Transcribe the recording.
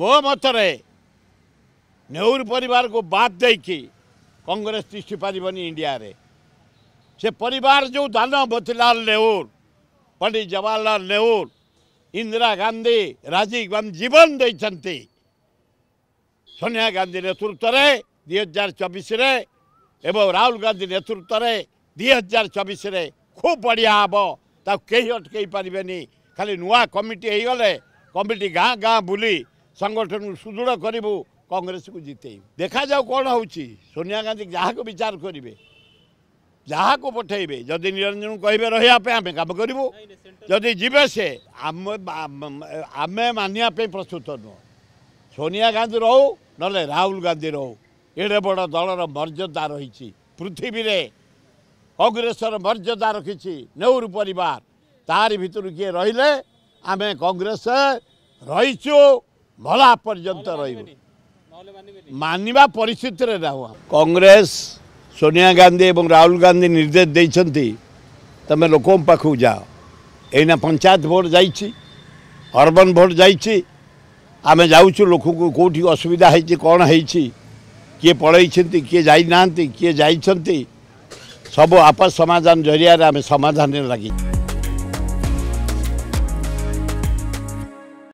ମୋ ମତରେ ନେହୁରୁ ପରିବାରକୁ ବାଦ୍ ଦେଇକି କଂଗ୍ରେସ ତିଷ୍ଠି ପାରିବନି ଇଣ୍ଡିଆରେ ସେ ପରିବାର ଯେଉଁ ଦାନ ମୋତିଲାଲ ନେହୁର ପଣ୍ଡିତ ଜବାହରଲାଲ ନେହୁର ଇନ୍ଦିରା ଗାନ୍ଧୀ ରାଜୀବ ଗାନ୍ଧୀ ଜୀବନ ଦେଇଛନ୍ତି ସୋନିଆ ଗାନ୍ଧୀ ନେତୃତ୍ୱରେ ଦୁଇ ହଜାର ଚବିଶରେ ଏବଂ ରାହୁଲ ଗାନ୍ଧୀ ନେତୃତ୍ୱରେ ଦୁଇ ହଜାର ଚବିଶରେ ଖୁବ୍ ବଢ଼ିଆ ହେବ ତାକୁ କେହି ଅଟକେଇ ପାରିବେନି ଖାଲି ନୂଆ କମିଟି ହେଇଗଲେ କମିଟି ଗାଁ ଗାଁ ବୁଲି ସଂଗଠନକୁ ସୁଦୃଢ଼ କରିବୁ କଂଗ୍ରେସକୁ ଜିତେଇବୁ ଦେଖାଯାଉ କ'ଣ ହେଉଛି ସୋନିଆ ଗାନ୍ଧୀ ଯାହାକୁ ବିଚାର କରିବେ ଯାହାକୁ ପଠେଇବେ ଯଦି ନିରଞ୍ଜନକୁ କହିବେ ରହିବା ପାଇଁ ଆମେ କାମ କରିବୁ ଯଦି ଯିବେ ସେ ଆମେ ଆମେ ମାନିବା ପାଇଁ ପ୍ରସ୍ତୁତ ନୁହଁ ସୋନିଆ ଗାନ୍ଧୀ ରହୁ ନହେଲେ ରାହୁଲ ଗାନ୍ଧୀ ରହୁ ଏଡ଼େ ବଡ଼ ଦଳର ମର୍ଯ୍ୟାଦା ରହିଛି ପୃଥିବୀରେ କଂଗ୍ରେସର ମର୍ଯ୍ୟାଦା ରଖିଛି ନେହୁରୁ ପରିବାର ତାରି ଭିତରୁ କିଏ ରହିଲେ ଆମେ କଂଗ୍ରେସ ରହିଛୁ ଭଲା ପର୍ଯ୍ୟନ୍ତ ରହିବ ମାନିବା ପରିସ୍ଥିତିରେ ରହୁ କଂଗ୍ରେସ ସୋନିଆ ଗାନ୍ଧୀ ଏବଂ ରାହୁଲ ଗାନ୍ଧୀ ନିର୍ଦ୍ଦେଶ ଦେଇଛନ୍ତି ତୁମେ ଲୋକଙ୍କ ପାଖକୁ ଯାଅ ଏଇନା ପଞ୍ଚାୟତ ଭୋଟ୍ ଯାଇଛି ଅର୍ବାନ୍ ଭୋଟ୍ ଯାଇଛି ଆମେ ଯାଉଛୁ ଲୋକଙ୍କୁ କେଉଁଠି ଅସୁବିଧା ହେଇଛି କ'ଣ ହେଇଛି କିଏ ପଳାଇଛନ୍ତି କିଏ ଯାଇନାହାନ୍ତି କିଏ ଯାଇଛନ୍ତି ସବୁ ଆପସ ସମାଧାନ ଜରିଆରେ ଆମେ ସମାଧାନରେ ଲାଗିଛୁ